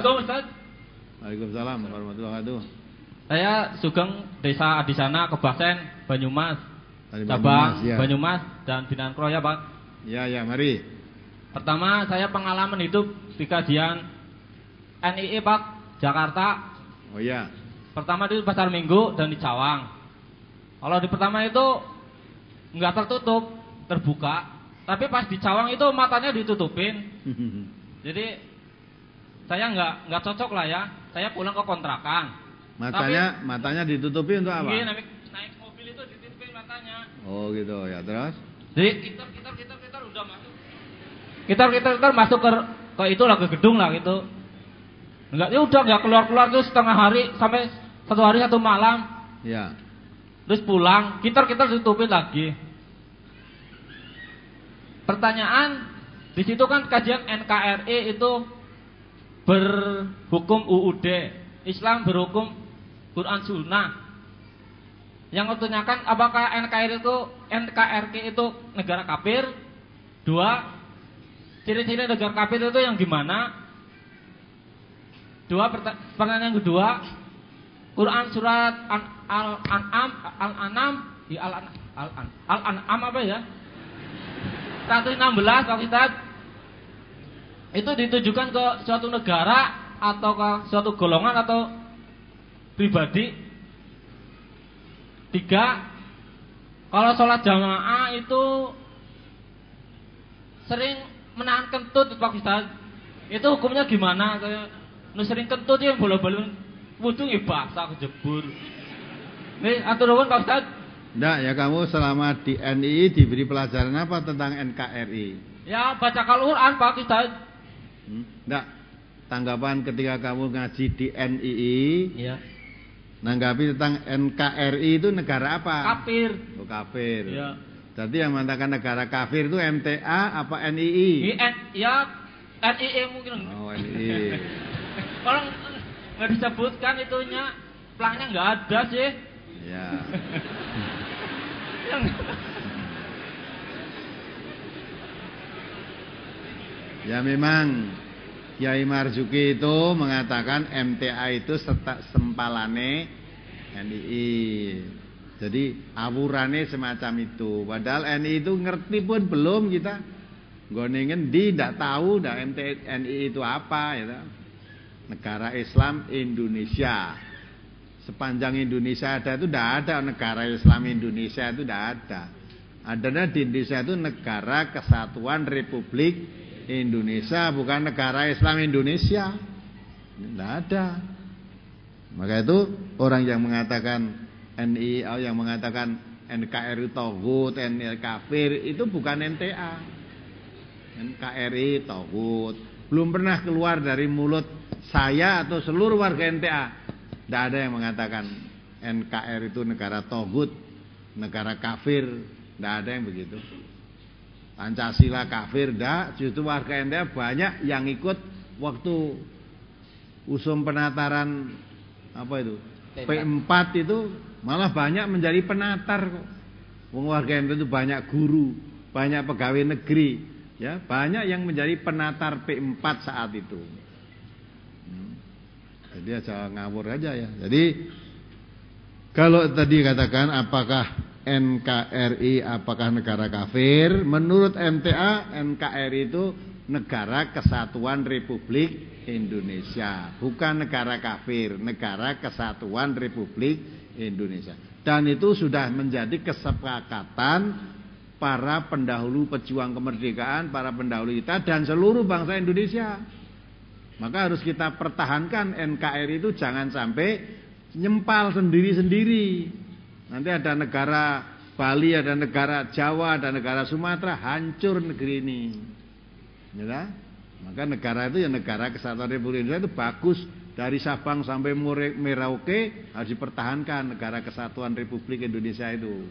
Waalaikumsalam Ustaz. Waalaikumsalam warahmatullahi wabarakatuh. Saya Sugeng Desa Adisana Kebasen Banyumas. Cabang ya. Banyumas dan Binaan Kroya, Pak. Iya ya, mari. Pertama, saya pengalaman hidup di kajian NII, e, Pak, Jakarta. Oh iya. Pertama di Pasar Minggu dan di Cawang. Kalau di pertama itu nggak tertutup, terbuka. Tapi pas di Cawang itu matanya ditutupin. Jadi saya nggak nggak cocok lah ya. Saya pulang ke kontrakan. Matanya Tapi, matanya ditutupi untuk apa? Iya, naik, mobil itu ditutupi matanya. Oh gitu ya terus. Jadi kita kita kita kita udah masuk. Kita kita kita masuk ke ke itu lah ke gedung lah gitu. Enggak, ya udah nggak keluar keluar tuh setengah hari sampai satu hari satu malam. Ya. Terus pulang, kita kita ditutupi lagi. Pertanyaan di situ kan kajian NKRI itu berhukum UUD, Islam berhukum Quran Sunnah. Yang ditanyakan apakah NKRI itu NKRI itu negara kafir? Dua, ciri-ciri negara kafir itu yang gimana? Dua pertanyaan yang kedua, Quran surat Al-An'am Al-An'am di ya Al-An'am Al-An'am apa ya? 116 Pak Ustadz itu ditujukan ke suatu negara atau ke suatu golongan atau pribadi. Tiga, kalau sholat jamaah itu sering menahan kentut pak Pakistan, itu hukumnya gimana? Nu sering kentut yang bolak balik wudhu ya, basah jebur Nih atur nuwun Pak Ustaz. Enggak ya kamu selama di NII diberi pelajaran apa tentang NKRI? Ya baca kalau quran Pak Ustaz. Hmm? Enggak. Tanggapan ketika kamu ngaji di NII, ya. Nanggapi tentang NKRI itu negara apa? Kafir. Oh, kafir. Ya. Jadi yang mengatakan negara kafir itu MTA apa NII? NII ya, NII mungkin. Oh, NII. Orang nggak disebutkan itunya, pelangnya nggak ada sih. Ya. Ya memang Yai Marzuki itu mengatakan MTA itu sempalane NII. Jadi awurane semacam itu. Padahal NII itu ngerti pun belum kita. Gonengen di tidak tahu dah NII itu apa ya. Negara Islam Indonesia. Sepanjang Indonesia ada itu tidak ada negara Islam Indonesia itu tidak ada. Adanya di Indonesia itu negara kesatuan Republik Indonesia bukan negara Islam Indonesia. Tidak ada. Maka itu orang yang mengatakan NI yang mengatakan NKRI togut, NL kafir itu bukan NTA. NKRI togut. Belum pernah keluar dari mulut saya atau seluruh warga NTA. Tidak ada yang mengatakan NKRI itu negara togut, negara kafir. Tidak ada yang begitu. Pancasila kafir ndak, justru warga NDA banyak yang ikut waktu usum penataran apa itu? P4, itu malah banyak menjadi penatar kok. Wong warga NDA itu banyak guru, banyak pegawai negeri, ya, banyak yang menjadi penatar P4 saat itu. Hmm. Jadi aja ngawur aja ya. Jadi kalau tadi katakan apakah NKRI apakah negara kafir? Menurut MTA, NKRI itu negara kesatuan Republik Indonesia, bukan negara kafir, negara kesatuan Republik Indonesia. Dan itu sudah menjadi kesepakatan para pendahulu pejuang kemerdekaan, para pendahulu kita dan seluruh bangsa Indonesia. Maka harus kita pertahankan NKRI itu jangan sampai nyempal sendiri-sendiri Nanti ada negara Bali, ada negara Jawa, ada negara Sumatera, hancur negeri ini. Ya, kan? maka negara itu ya negara kesatuan Republik Indonesia itu bagus dari Sabang sampai Merauke harus dipertahankan negara kesatuan Republik Indonesia itu.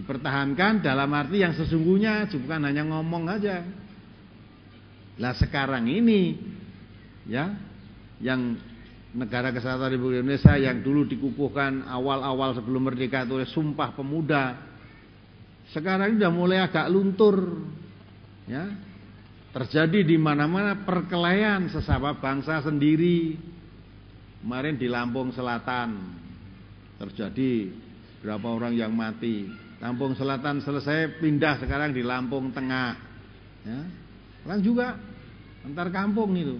Dipertahankan dalam arti yang sesungguhnya, bukan hanya ngomong aja. Lah sekarang ini ya yang negara kesatuan Republik Indonesia yang dulu dikukuhkan awal-awal sebelum merdeka itu oleh Sumpah Pemuda sekarang sudah mulai agak luntur ya terjadi di mana-mana perkelahian sesama bangsa sendiri kemarin di Lampung Selatan terjadi berapa orang yang mati Lampung Selatan selesai pindah sekarang di Lampung Tengah ya. orang juga antar kampung itu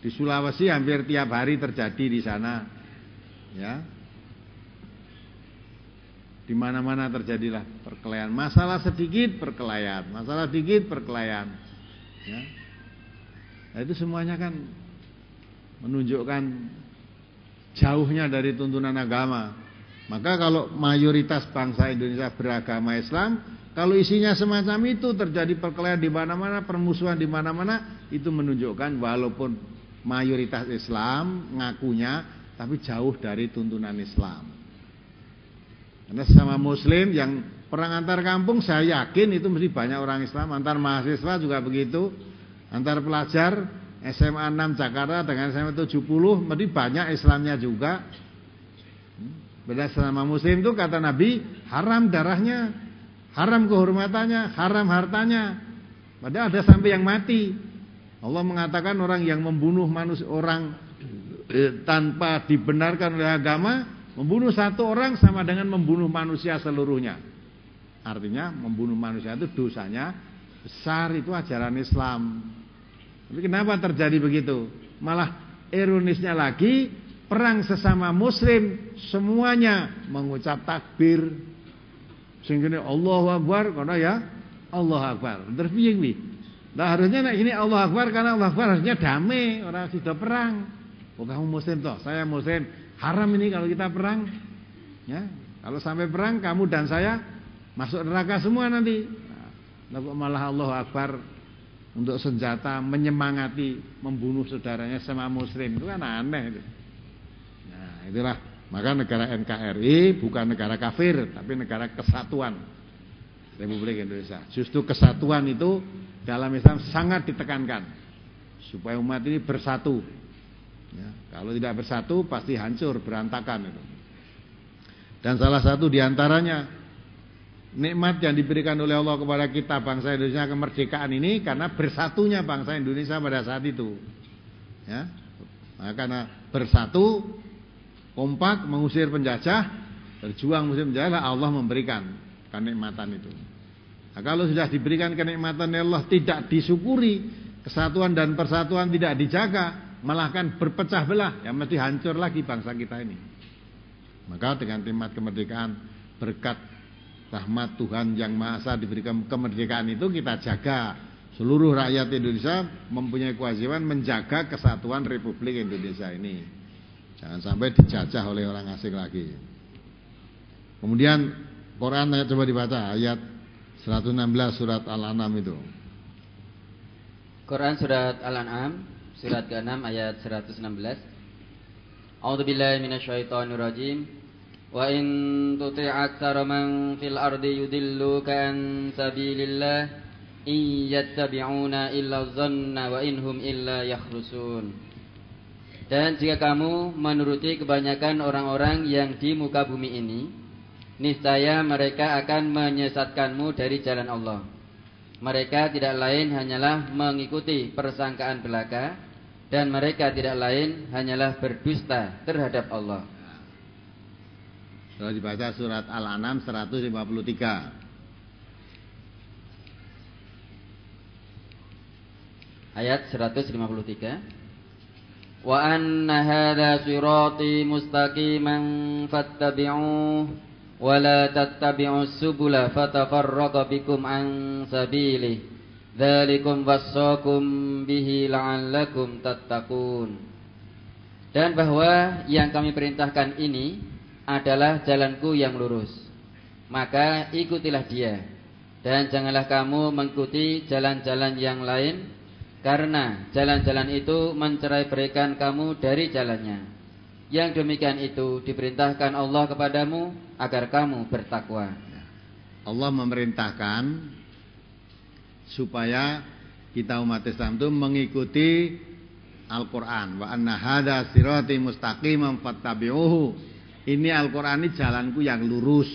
di Sulawesi hampir tiap hari terjadi di sana. Ya. Di mana-mana terjadilah perkelahian. Masalah sedikit perkelahian, masalah sedikit perkelahian. Ya. Nah, itu semuanya kan menunjukkan jauhnya dari tuntunan agama. Maka kalau mayoritas bangsa Indonesia beragama Islam, kalau isinya semacam itu terjadi perkelahian di mana-mana, permusuhan di mana-mana, itu menunjukkan walaupun mayoritas Islam ngakunya tapi jauh dari tuntunan Islam. Karena sama muslim yang perang antar kampung saya yakin itu mesti banyak orang Islam, antar mahasiswa juga begitu, antar pelajar SMA 6 Jakarta dengan SMA 70 mesti banyak Islamnya juga. Beda sama muslim itu kata Nabi haram darahnya, haram kehormatannya, haram hartanya. Padahal ada sampai yang mati. Allah mengatakan orang yang membunuh manusia orang eh, tanpa dibenarkan oleh agama, membunuh satu orang sama dengan membunuh manusia seluruhnya. Artinya membunuh manusia itu dosanya besar itu ajaran Islam. Tapi kenapa terjadi begitu? Malah ironisnya lagi perang sesama muslim semuanya mengucap takbir. Sehingga Allahu Akbar karena ya Allah Akbar. Terus nih Nah harusnya ini ini Allah Akbar karena Allah Akbar harusnya damai, orang sudah perang. Oh kamu muslim toh, saya muslim. Haram ini kalau kita perang. Ya, kalau sampai perang kamu dan saya masuk neraka semua nanti. Nah, malah Allah Akbar untuk senjata menyemangati membunuh saudaranya sama muslim itu kan aneh itu. Nah, itulah maka negara NKRI bukan negara kafir tapi negara kesatuan Republik Indonesia. Justru kesatuan itu dalam Islam sangat ditekankan supaya umat ini bersatu. Ya, kalau tidak bersatu pasti hancur berantakan itu. Dan salah satu diantaranya nikmat yang diberikan oleh Allah kepada kita bangsa Indonesia kemerdekaan ini karena bersatunya bangsa Indonesia pada saat itu. Ya, nah, karena bersatu, kompak mengusir penjajah, berjuang mengusir penjajah, Allah memberikan kenikmatan itu. Nah, kalau sudah diberikan kenikmatan oleh ya Allah tidak disyukuri, kesatuan dan persatuan tidak dijaga, malahkan berpecah belah, yang mesti hancur lagi bangsa kita ini. Maka dengan timat kemerdekaan berkat rahmat Tuhan yang Maha Esa diberikan kemerdekaan itu kita jaga. Seluruh rakyat Indonesia mempunyai kewajiban menjaga kesatuan Republik Indonesia ini. Jangan sampai dijajah oleh orang asing lagi. Kemudian Quran ayat coba dibaca ayat 116 surat Al-An'am itu. Quran surat Al-An'am surat ke-6 ayat 116. A'udzu billahi minasyaitonir rajim. Wa in tuti' aktsara man fil ardi yudillu an sabilillah in yattabi'una illa dhanna wa inhum illa yakhrusun. Dan jika kamu menuruti kebanyakan orang-orang yang di muka bumi ini, niscaya mereka akan menyesatkanmu dari jalan Allah. Mereka tidak lain hanyalah mengikuti persangkaan belaka dan mereka tidak lain hanyalah berdusta terhadap Allah. Kalau dibaca surat Al-An'am 153. Ayat 153. Wa anna hadha sirati mustaqiman fattabi'uhu ولا تتبعوا السبل فتفرق بكم عن سبيله ذلكم وصاكم به لعلكم تتقون dan bahwa yang kami perintahkan ini adalah jalanku yang lurus maka ikutilah dia dan janganlah kamu mengikuti jalan-jalan yang lain karena jalan-jalan itu mencerai berikan kamu dari jalannya yang demikian itu diperintahkan Allah kepadamu agar kamu bertakwa. Allah memerintahkan supaya kita umat Islam itu mengikuti Al-Qur'an. Wa anna hada sirati mustaqim fattabi'uhu. Ini Al-Qur'an ini jalanku yang lurus.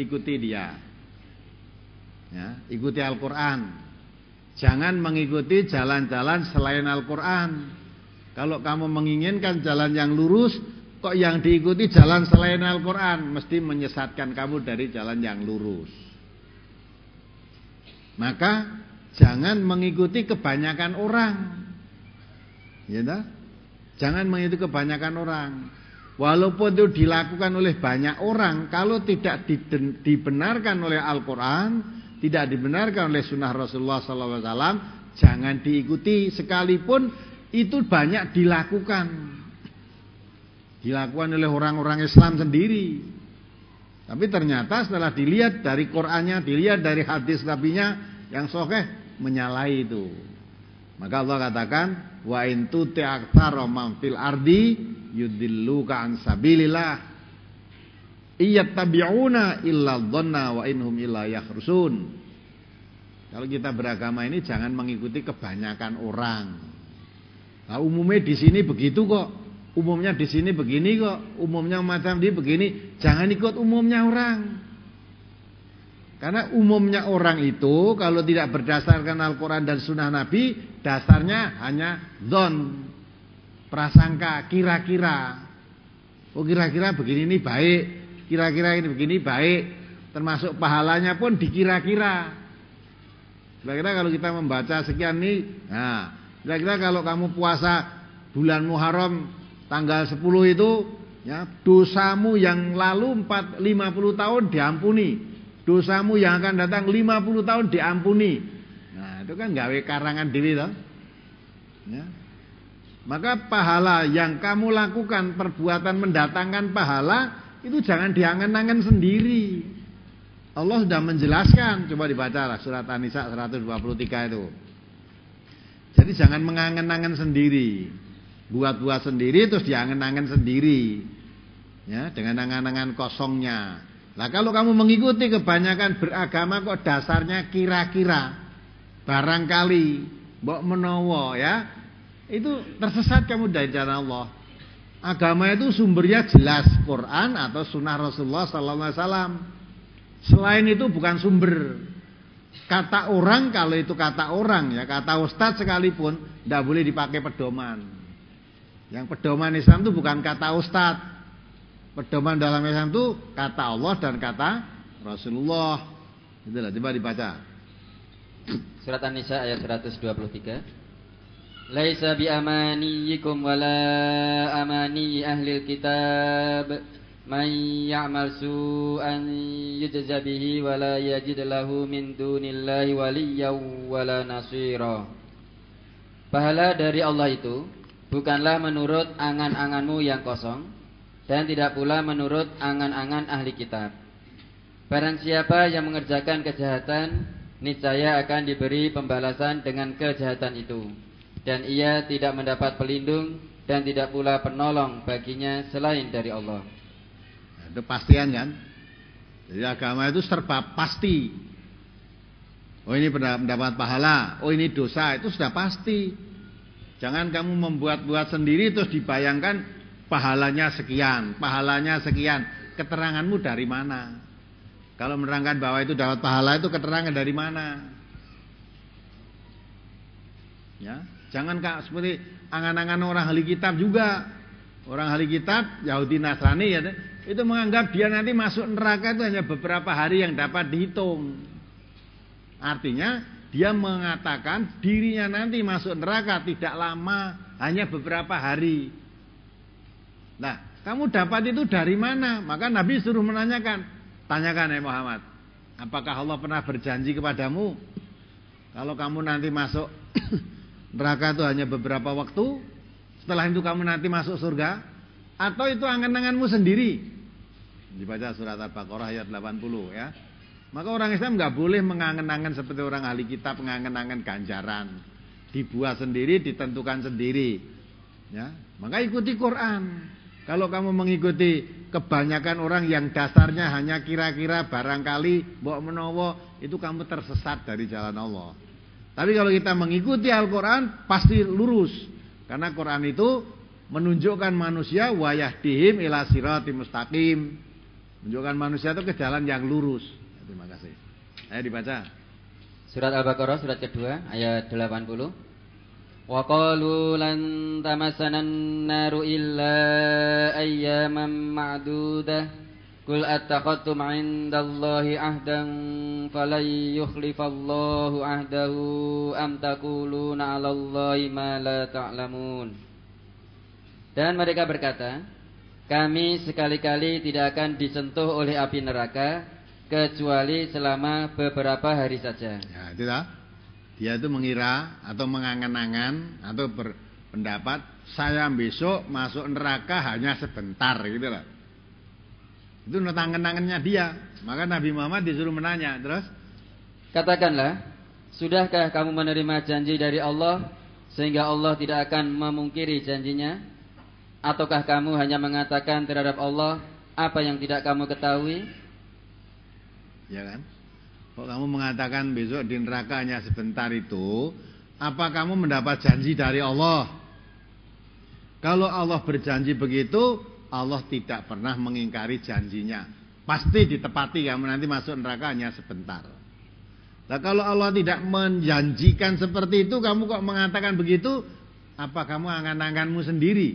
Ikuti dia. Ya, ikuti Al-Qur'an. Jangan mengikuti jalan-jalan selain Al-Qur'an. Kalau kamu menginginkan jalan yang lurus, kok yang diikuti jalan selain Al-Quran, mesti menyesatkan kamu dari jalan yang lurus. Maka jangan mengikuti kebanyakan orang. Ya dah? Jangan mengikuti kebanyakan orang. Walaupun itu dilakukan oleh banyak orang, kalau tidak dibenarkan oleh Al-Quran, tidak dibenarkan oleh Sunnah Rasulullah SAW, jangan diikuti sekalipun itu banyak dilakukan dilakukan oleh orang-orang Islam sendiri tapi ternyata setelah dilihat dari Qur'annya dilihat dari hadis nabinya yang sokeh menyalahi itu maka Allah katakan wa in tuti ardi yudilluka an sabilillah iyattabi'una illa dhanna wa inhum illa yakhrusun. Kalau kita beragama ini jangan mengikuti kebanyakan orang. Nah, umumnya di sini begitu kok. Umumnya di sini begini kok. Umumnya macam di begini. Jangan ikut umumnya orang. Karena umumnya orang itu kalau tidak berdasarkan Al-Quran dan Sunnah Nabi, dasarnya hanya don, prasangka, kira-kira. Oh kira-kira begini ini baik, kira-kira ini begini baik, termasuk pahalanya pun dikira-kira. Kira-kira kalau kita membaca sekian nih, nah Kira-kira kalau kamu puasa bulan Muharram tanggal 10 itu ya dosamu yang lalu 4 50 tahun diampuni. Dosamu yang akan datang 50 tahun diampuni. Nah, itu kan gawe karangan diri toh. Ya. Maka pahala yang kamu lakukan perbuatan mendatangkan pahala itu jangan diangan-angan sendiri. Allah sudah menjelaskan, coba dibacalah surat An-Nisa 123 itu. Jadi jangan mengangen-angen sendiri. Buat-buat sendiri terus diangen-angen sendiri. Ya, dengan angan-angan kosongnya. Nah kalau kamu mengikuti kebanyakan beragama kok dasarnya kira-kira. Barangkali mbok menowo ya. Itu tersesat kamu dari jalan Allah. Agama itu sumbernya jelas Quran atau sunnah Rasulullah sallallahu alaihi wasallam. Selain itu bukan sumber. Kata orang kalau itu kata orang ya, kata ustadz sekalipun tidak boleh dipakai pedoman. Yang pedoman Islam itu bukan kata ustadz. Pedoman dalam Islam itu kata Allah dan kata Rasulullah. Itulah coba dibaca. Surat An-Nisa ayat 123. Laisa bi amaniyikum wala amani ahli kitab من يعمل سوءا يجز به ولا يجد له من دون الله وليا ولا nasira Pahala dari Allah itu bukanlah menurut angan-anganmu yang kosong dan tidak pula menurut angan-angan ahli kitab. Barang siapa yang mengerjakan kejahatan, niscaya akan diberi pembalasan dengan kejahatan itu. Dan ia tidak mendapat pelindung dan tidak pula penolong baginya selain dari Allah itu pastian kan jadi agama itu serba pasti oh ini pendapat pahala oh ini dosa itu sudah pasti jangan kamu membuat-buat sendiri terus dibayangkan pahalanya sekian pahalanya sekian keteranganmu dari mana kalau menerangkan bahwa itu dapat pahala itu keterangan dari mana? Ya, jangan kak seperti angan-angan orang ahli kitab juga. Orang ahli kitab Yahudi Nasrani ya itu menganggap dia nanti masuk neraka itu hanya beberapa hari yang dapat dihitung. Artinya dia mengatakan dirinya nanti masuk neraka tidak lama, hanya beberapa hari. Nah, kamu dapat itu dari mana? Maka Nabi suruh menanyakan, tanyakan ya Muhammad, apakah Allah pernah berjanji kepadamu kalau kamu nanti masuk neraka itu hanya beberapa waktu, setelah itu kamu nanti masuk surga? Atau itu angan-anganmu sendiri? Dibaca surat Al-Baqarah ayat 80 ya. Maka orang Islam nggak boleh mengangen-angen seperti orang ahli kitab mengangen-angen ganjaran. Dibuat sendiri, ditentukan sendiri. Ya, maka ikuti Quran. Kalau kamu mengikuti kebanyakan orang yang dasarnya hanya kira-kira barangkali mbok menowo itu kamu tersesat dari jalan Allah. Tapi kalau kita mengikuti Al-Qur'an pasti lurus karena Quran itu menunjukkan manusia wayah dihim ila siratim mustaqim Menunjukkan manusia itu ke jalan yang lurus. Terima kasih. Ayo dibaca. Surat Al-Baqarah surat kedua ayat 80. Wa qalu lan tamassana an-naru illa ayyaman ma'dudah. Kul attaqattum indallahi ahdan falan yukhlifallahu ahdahu am takuluna 'alallahi ma la ta'lamun. Dan mereka berkata, kami sekali-kali tidak akan disentuh oleh api neraka kecuali selama beberapa hari saja. Ya, tidak. Dia itu mengira atau mengangan-angan atau berpendapat saya besok masuk neraka hanya sebentar gitu loh. Itu tangan-tangannya dia. Maka Nabi Muhammad disuruh menanya, terus katakanlah, sudahkah kamu menerima janji dari Allah sehingga Allah tidak akan memungkiri janjinya? Ataukah kamu hanya mengatakan terhadap Allah apa yang tidak kamu ketahui? Ya kan? Kok kamu mengatakan besok di neraka hanya sebentar itu, apa kamu mendapat janji dari Allah? Kalau Allah berjanji begitu, Allah tidak pernah mengingkari janjinya. Pasti ditepati kamu nanti masuk neraka hanya sebentar. Nah kalau Allah tidak menjanjikan seperti itu, kamu kok mengatakan begitu? Apa kamu angan-anganmu sendiri?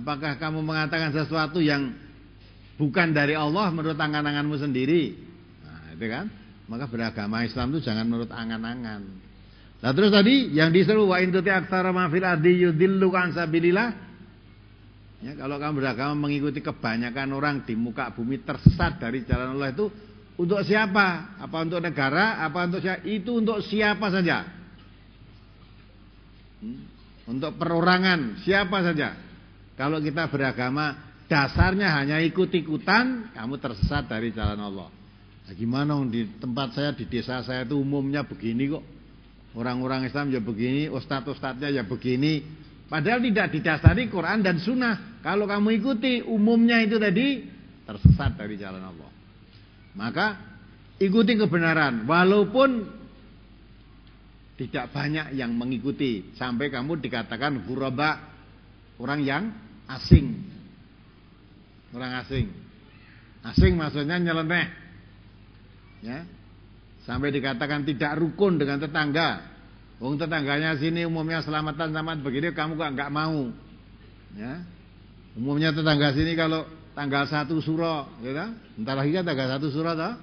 Apakah kamu mengatakan sesuatu yang bukan dari Allah menurut angan-anganmu sendiri? Nah, itu kan. Maka beragama Islam itu jangan menurut angan-angan. Nah, terus tadi yang diseru wa intuti aktsara ma fil ardi yudillu an sabilillah. Ya, kalau kamu beragama mengikuti kebanyakan orang di muka bumi tersesat dari jalan Allah itu untuk siapa? Apa untuk negara? Apa untuk siapa? Itu untuk siapa saja? Hmm? Untuk perorangan siapa saja? Kalau kita beragama dasarnya hanya ikut-ikutan, kamu tersesat dari jalan Allah. Nah, gimana di tempat saya di desa saya itu umumnya begini kok. Orang-orang Islam ya begini, ustadz-ustadznya ya begini. Padahal tidak didasari Quran dan Sunnah. Kalau kamu ikuti umumnya itu tadi tersesat dari jalan Allah. Maka ikuti kebenaran walaupun tidak banyak yang mengikuti sampai kamu dikatakan guraba orang yang asing. Orang asing. Asing maksudnya nyeleneh. Ya. Sampai dikatakan tidak rukun dengan tetangga. Wong tetangganya sini umumnya selamatan sama begini kamu kok nggak mau. Ya. Umumnya tetangga sini kalau tanggal satu suro, ya kan? Entar lagi kan tanggal satu suro toh.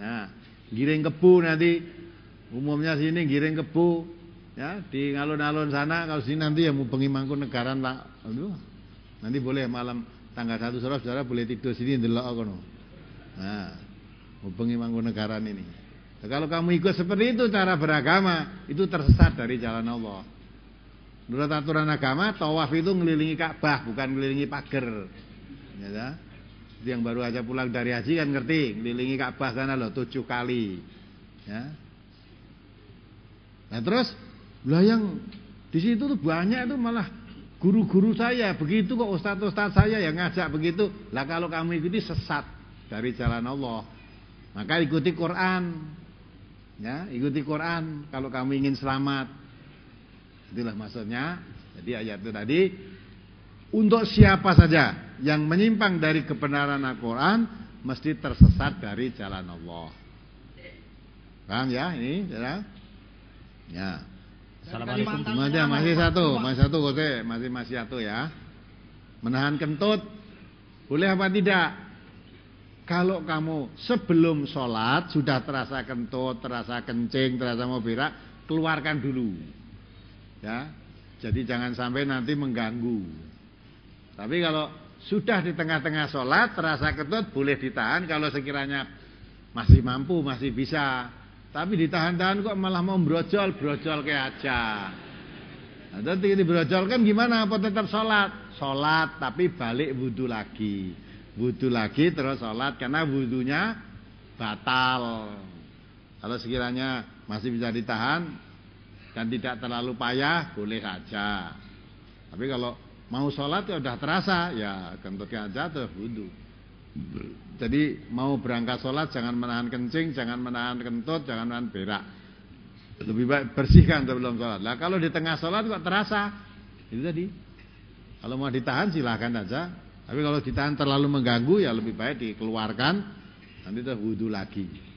Nah, giring kebu nanti umumnya sini giring kebu ya di ngalun alun sana kalau sini nanti ya mau pengimangku negara lah. Aduh, Nanti boleh malam tanggal satu saudara saudara boleh tidur sini delok kono. Nah, hubungi negara ini. Nah, kalau kamu ikut seperti itu cara beragama, itu tersesat dari jalan Allah. Menurut aturan agama, tawaf itu ngelilingi Ka'bah, bukan ngelilingi pagar. Ya, itu yang baru aja pulang dari haji kan ngerti, ngelilingi Ka'bah sana loh tujuh kali. Ya. Nah terus, lah yang di situ tuh banyak itu malah guru-guru saya begitu kok ustadz-ustadz saya yang ngajak begitu lah kalau kamu ikuti sesat dari jalan Allah maka ikuti Quran ya ikuti Quran kalau kamu ingin selamat itulah maksudnya jadi ayat itu tadi untuk siapa saja yang menyimpang dari kebenaran Al-Quran mesti tersesat dari jalan Allah paham ya ini ya, ya. Assalamualaikum. Masih, masih satu, masih satu masih masih satu ya. Menahan kentut boleh apa tidak? Kalau kamu sebelum sholat sudah terasa kentut, terasa kencing, terasa mau berak, keluarkan dulu. Ya, jadi jangan sampai nanti mengganggu. Tapi kalau sudah di tengah-tengah sholat terasa kentut boleh ditahan kalau sekiranya masih mampu, masih bisa tapi ditahan-tahan kok malah mau brojol, brojol kayak aja. Nah, nanti brojol kan gimana? Apa tetap sholat? Sholat tapi balik wudhu lagi. Wudhu lagi terus sholat karena wudhunya batal. Kalau sekiranya masih bisa ditahan dan tidak terlalu payah boleh aja. Tapi kalau mau sholat ya udah terasa ya kentutnya aja terus wudhu. Jadi mau berangkat sholat jangan menahan kencing, jangan menahan kentut, jangan menahan berak. Lebih baik bersihkan sebelum sholat. Nah kalau di tengah sholat kok terasa? Itu tadi. Kalau mau ditahan silahkan aja. Tapi kalau ditahan terlalu mengganggu ya lebih baik dikeluarkan. Nanti terhudu lagi.